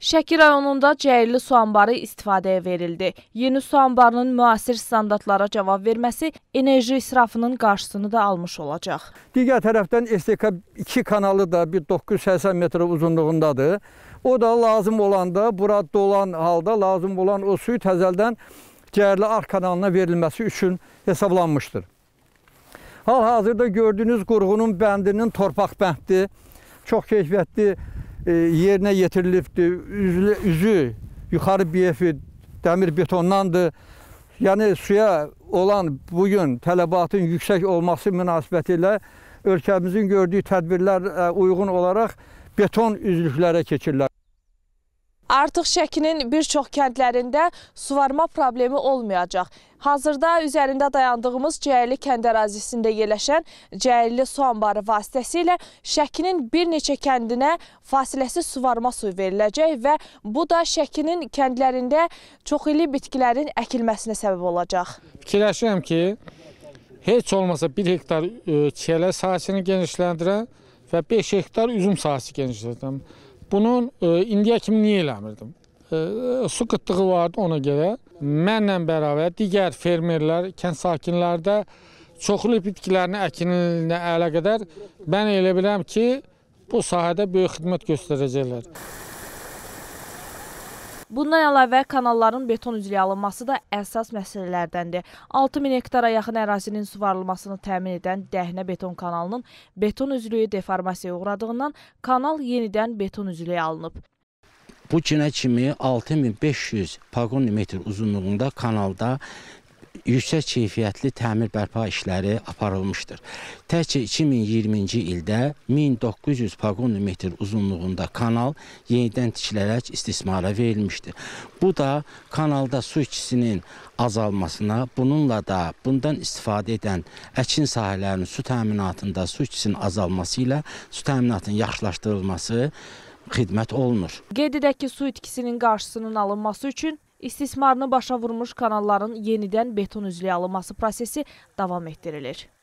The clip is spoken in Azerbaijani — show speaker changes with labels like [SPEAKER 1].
[SPEAKER 1] Şəki rayonunda Cəyirli su anbarı istifadəyə verildi. Yeni su anbarının müasir standartlara cavab verməsi enerji israfının qarşısını da almış olacaq.
[SPEAKER 2] Digər tərəfdən STK 2 kanalı da bir 980 metr uzunluğundadır. O da lazım olanda, bura dolan halda lazım olan o suyu təzəldən Cəyirli Arx kanalına verilməsi üçün hesablanmışdır. Hal-hazırda gördüyünüz qurğunun bəndinin torpaq bənddir. Çox keyfiyyətli E, yerinə yetirilibdir. Üzü, üzü yuxarı BF dəmir betondandır. Yəni suya olan bu gün tələbatın yüksək olması münasibətilə ölkəmizin gördüyü tədbirlər e, uyğun olaraq beton üzlüklərə keçirlər.
[SPEAKER 1] Artıq Şəkinin bir çox kəndlərində suvarma problemi olmayacaq. Hazırda üzərində dayandığımız Cəyirli kənd ərazisində yerləşən Cəyirli su anbarı vasitəsilə Şəkinin bir neçə kəndinə fasiləsiz suvarma suyu veriləcək və bu da Şəkinin kəndlərində çoxilli bitkilərin əkilməsinə səbəb olacaq.
[SPEAKER 3] Fikirləşirəm ki, heç olmasa 1 hektar e, çiyələ sahəsini genişləndirən və 5 hektar üzüm sahəsi genişləndirəm. Bunu e, indiyə kimi niyə eləmirdim? E, su qıtlığı vardı ona görə. Mənlə bərabər digər fermerlər, kənd sakinləri də çoxlu bitkilərin əkinlə əlaqədar mən elə bilirəm ki, bu sahədə böyük xidmət göstərəcəklər.
[SPEAKER 1] Bundan əlavə kanalların beton üzrə alınması da əsas məsələlərdəndir. 6000 hektara yaxın ərazinin suvarılmasını təmin edən Dəhnə beton kanalının beton üzrlüyü deformasiyaya uğradığından kanal yenidən beton üzrlüyə alınıb.
[SPEAKER 4] Bu günə kimi 6500 paqon metr uzunluğunda kanalda yüksək keyfiyyətli təmir bərpa işləri aparılmışdır. Təkcə 2020-ci ildə 1900 paqon metr uzunluğunda kanal yenidən tikilərək istismara verilmişdir. Bu da kanalda su ikisinin azalmasına, bununla da bundan istifadə edən əkin sahələrinin su təminatında su ikisinin azalması ilə su təminatının yaxşılaşdırılması xidmət olunur.
[SPEAKER 1] Qeyd edək ki, su itkisinin qarşısının alınması üçün istismarını başa vurmuş kanalların yenidən beton üzlüyə alınması prosesi davam etdirilir.